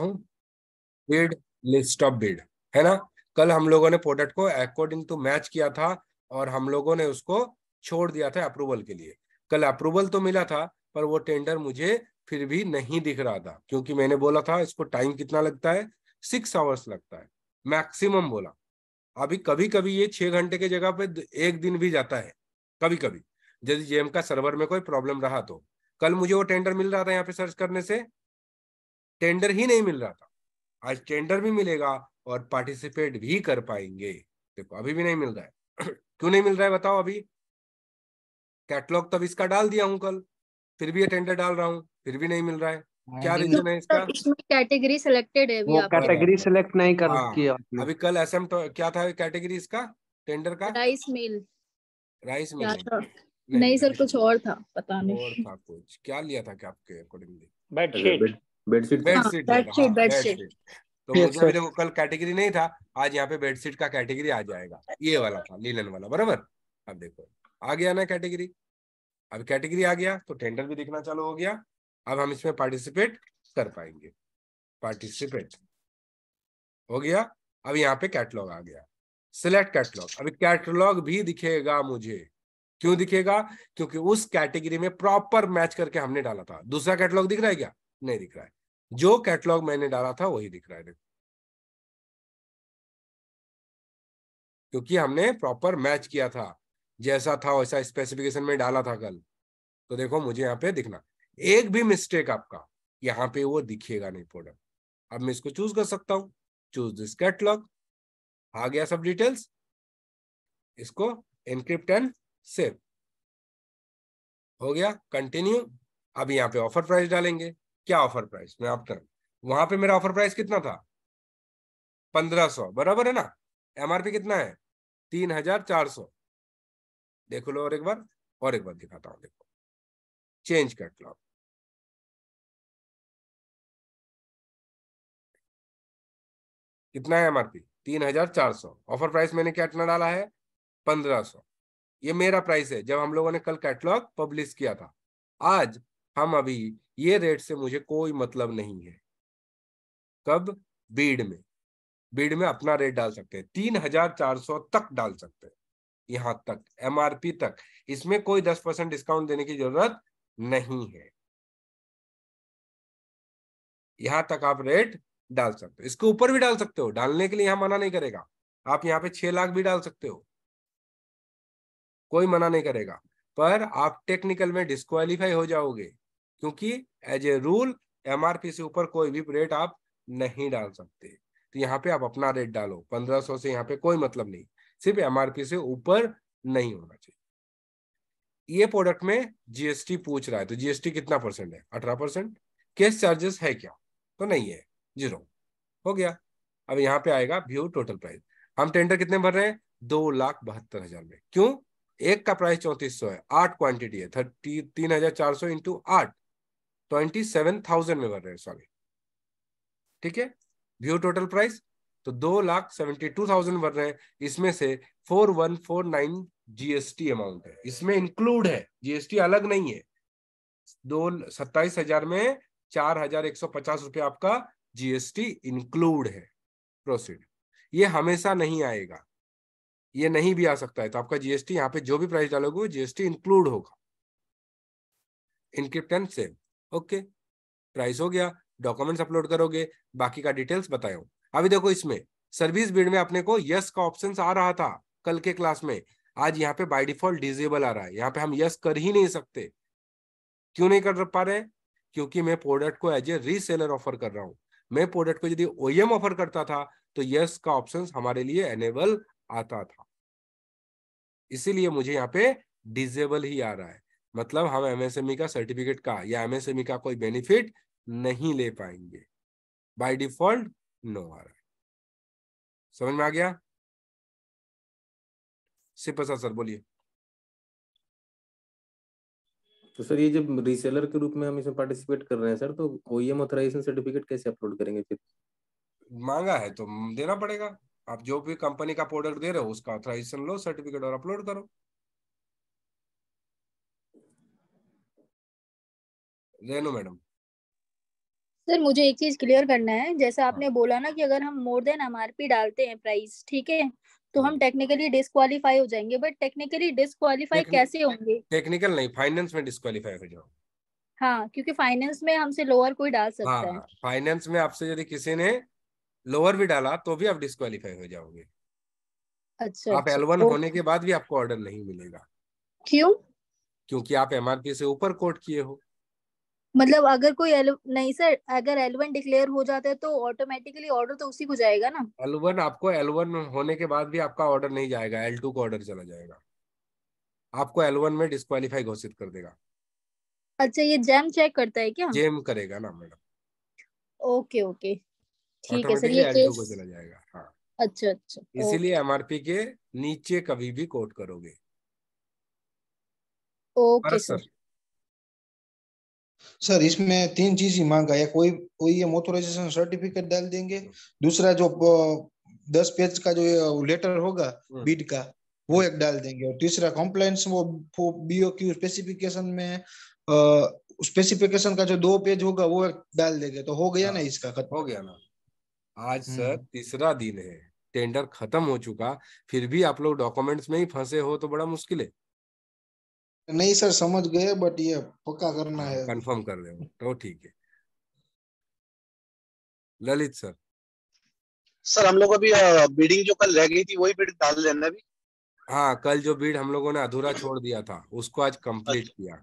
Bid list of bid है ना कल हम लोगों ने प्रोडक्ट को अकॉर्डिंग टू मैच किया था और हम लोगों ने उसको छोड़ दिया था अप्रूवल के लिए कल अप्रूवल तो मिला था पर वो टेंडर मुझे फिर भी नहीं दिख रहा था क्योंकि मैंने बोला था इसको टाइम कितना लगता है सिक्स आवर्स लगता है मैक्सिमम बोला अभी कभी कभी ये छह घंटे के जगह पे एक दिन भी जाता है कभी कभी यदि जेम का सर्वर में कोई प्रॉब्लम रहा तो कल मुझे वो टेंडर मिल रहा था यहाँ पे सर्च करने से टेंडर ही नहीं मिल रहा था आज टेंडर भी मिलेगा और पार्टिसिपेट भी कर पाएंगे देखो अभी भी नहीं मिल रहा है क्यों नहीं मिल रहा है बताओ अभी कैटलॉग तब इसका डाल दिया हूँ कल फिर भी ये टेंडर डाल रहा हूं फिर भी नहीं मिल रहा है हाँ क्या रीजन है इसका कैटेगरी तो सिलेक्टेड है अभी कैटेगरी सिलेक्ट नहीं कर हाँ। किया अभी कल एसएम तो, क्या था कैटेगरी इसका टेंडर का राइस मिल राइस मिल नहीं, नहीं सर कुछ और था पता नहीं और था कुछ क्या लिया था क्या आपके अकॉर्डिंगली बेडशीट बेडशीट बेडशीट हाँ, हाँ, बेडशीट बेडशीट तो yes, मतलब देखो कल कैटेगरी नहीं था आज यहाँ पे बेडशीट का कैटेगरी आ जाएगा ये वाला था लीलन वाला बराबर अब देखो आ गया ना कैटेगरी अब कैटेगरी आ गया तो टेंडर भी दिखना चालू हो गया अब हम इसमें पार्टिसिपेट कर पाएंगे पार्टिसिपेट हो गया अब यहाँ पे कैटलॉग आ गया सिलेक्ट कैटलॉग अभी कैटलॉग भी दिखेगा मुझे क्यों दिखेगा क्योंकि उस कैटेगरी में प्रॉपर मैच करके हमने डाला था दूसरा कैटलॉग दिख रहा है क्या नहीं दिख रहा है जो कैटलॉग मैंने डाला था वही दिख रहा है क्योंकि हमने प्रॉपर मैच किया था जैसा था वैसा स्पेसिफिकेशन में डाला था कल तो देखो मुझे यहाँ पे दिखना एक भी मिस्टेक आपका यहाँ पे वो दिखेगा नहीं प्रोडक्ट अब मैं इसको चूज कर सकता हूँ चूज दिस कैटलॉग आ गया सब डिटेल्स इसको इनक्रिप्ट एंड सेव हो गया कंटिन्यू अब यहाँ पे ऑफर प्राइस डालेंगे क्या ऑफर प्राइस मैं तरफ वहां पे मेरा ऑफर प्राइस कितना था पंद्रह सौ बराबर है ना एमआरपी कितना है तीन हजार चार सौ देखो लो और एक बार और एक बार दिखाता हूँ देखो चेंज कैटलॉग कितना है एमआरपी तीन हजार चार सौ ऑफर प्राइस मैंने क्या कितना डाला है पंद्रह सौ ये मेरा प्राइस है जब हम लोगों ने कल कैटलॉग पब्लिश किया था आज हम अभी ये रेट से मुझे कोई मतलब नहीं है कब बीड में बीड में अपना रेट डाल सकते हैं तीन हजार चार सौ तक डाल सकते हैं यहां तक एमआरपी तक इसमें कोई दस परसेंट डिस्काउंट देने की जरूरत नहीं है यहां तक आप रेट डाल सकते हो इसके ऊपर भी डाल सकते हो डालने के लिए यहां मना नहीं करेगा आप यहाँ पे छह लाख भी डाल सकते हो कोई मना नहीं करेगा पर आप टेक्निकल में डिस्कालीफाई हो जाओगे क्योंकि एज ए रूल एमआरपी से ऊपर कोई भी रेट आप नहीं डाल सकते तो यहाँ पे आप अपना रेट डालो 1500 से यहाँ पे कोई मतलब नहीं सिर्फ एमआरपी से ऊपर नहीं होना चाहिए ये प्रोडक्ट में जीएसटी पूछ रहा है तो जीएसटी कितना परसेंट है अठारह परसेंट केस चार्जेस है क्या तो नहीं है जीरो हो गया अब यहाँ पे आएगा व्यू टोटल प्राइस हम टेंडर कितने भर रहे हैं दो लाख बहत्तर हजार में क्यों एक का प्राइस चौंतीस सौ है आठ क्वांटिटी है थर्टी तीन हजार चार सौ इंटू आठ ट्वेंटी सेवन थाउजेंड में बन रहे हैं सॉरी ठीक है व्यू टोटल प्राइस तो दो लाख सेवेंटी टू थाउजेंड बन रहे हैं इसमें से four one four nine GST amount है इसमें इंक्लूड है जीएसटी अलग नहीं है दो सत्ताईस हजार में चार हजार एक सौ पचास रुपये आपका जीएसटी इंक्लूड है प्रोसीड ये हमेशा नहीं आएगा ये नहीं भी आ सकता है तो आपका जीएसटी यहाँ पे जो भी प्राइस डालोगे जीएसटी इंक्लूड होगा encrypt and save okay price हो गया डॉक्यूमेंट्स अपलोड करोगे बाकी का डिटेल्स बताया अभी देखो इसमें सर्विस बिड में अपने को यस का ऑप्शन आ रहा था कल के क्लास में आज यहाँ पे बाय डिफॉल्ट डिजेबल आ रहा है यहाँ पे हम यस कर ही नहीं सकते क्यों नहीं कर पा रहे क्योंकि मैं प्रोडक्ट को एज ए रीसेलर ऑफर कर रहा हूँ मैं प्रोडक्ट को यदि ओएम ऑफर e करता था तो यस का ऑप्शन हमारे लिए एनेबल आता था इसीलिए मुझे यहाँ पे डिजेबल ही आ रहा है मतलब हम एमएसएमई e का सर्टिफिकेट का या एमएसएमई e का कोई बेनिफिट नहीं ले पाएंगे बाय डिफॉल्ट नो आर समझ में आ गया सिपा सर सर बोलिए तो सर ये जब रीसेलर के रूप में हम इसमें पार्टिसिपेट कर रहे हैं सर तो ओईएम ऑथराइजेशन सर्टिफिकेट कैसे अपलोड करेंगे फिर मांगा है तो देना पड़ेगा आप जो भी कंपनी का पोर्टल दे रहे हो उसका ऑथराइजेशन लो सर्टिफिकेट और अपलोड करो रेनो मैडम सर मुझे एक चीज क्लियर करना है जैसे हाँ। आपने हाँ. बोला ना कि अगर हम मोर देन एमआरपी डालते हैं प्राइस ठीक है तो हम टेक्निकली हाँ। डिस्कालीफाई हो जाएंगे बट टेक्निकली डिस्कालीफाई कैसे होंगे टेक्निकल नहीं फाइनेंस में डिस्कालीफाई हो जाओ हाँ क्योंकि फाइनेंस में हमसे लोअर कोई डाल हाँ, सकता हाँ, है फाइनेंस में आपसे यदि किसी ने लोअर भी डाला तो भी आप डिस्कालीफाई हो जाओगे अच्छा आप एल अच्छा, वन तो होने के बाद भी आपको ऑर्डर नहीं मिलेगा क्यों क्योंकि आप एमआरपी से ऊपर कोट किए हो मतलब अगर कोई नहीं सर अगर एल वन डिक्लेयर हो जाता है तो ऑटोमेटिकली ऑर्डर तो उसी को जाएगा ना एल वन आपको एल वन होने के बाद भी आपका ऑर्डर नहीं जाएगा एल टू का ऑर्डर चला जाएगा आपको एल वन में डिस्कालीफाई घोषित कर देगा अच्छा ये जेम चेक करता है क्या जेम करेगा ना मैडम ओके ओके ठीक है सर ये केस को चला जाएगा हाँ अच्छा अच्छा इसीलिए एमआरपी के नीचे कभी भी कोट करोगे ओके सर सर इसमें तीन चीज ही मांगा है कोई कोई ये ऑथोराइजेशन सर्टिफिकेट डाल देंगे दूसरा जो दस पेज का जो लेटर होगा बीड हाँ। का वो एक डाल देंगे और तीसरा कॉम्प्लायंस वो बीओ क्यू स्पेसिफिकेशन में स्पेसिफिकेशन का जो दो पेज होगा वो एक डाल देंगे तो हो गया ना हाँ। इसका खत्म हो गया ना आज हम्म। सर तीसरा दिन है टेंडर खत्म हो चुका फिर भी आप लोग डॉक्यूमेंट्स में ही फंसे हो तो बड़ा मुश्किल है नहीं सर समझ गए बट ये पक्का करना है कंफर्म कर दे तो ठीक है ललित सर सर हम लोग अभी बीडिंग जो कल रह गई थी वही बीड डाल देना अभी हाँ कल जो बीड हम लोगों ने अधूरा छोड़ दिया था उसको आज कंप्लीट अच्छा। किया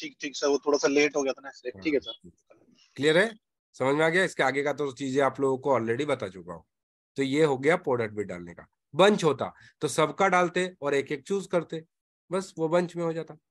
ठीक ठीक सर वो थोड़ा सा लेट हो गया था ना ठीक है हाँ, सर क्लियर है समझ में आ गया इसके आगे का तो चीजें आप लोगों को ऑलरेडी बता चुका हूँ तो ये हो गया पोडट बीड डालने का बंच होता तो सबका डालते और एक एक चूज करते बस वो बंच में हो जाता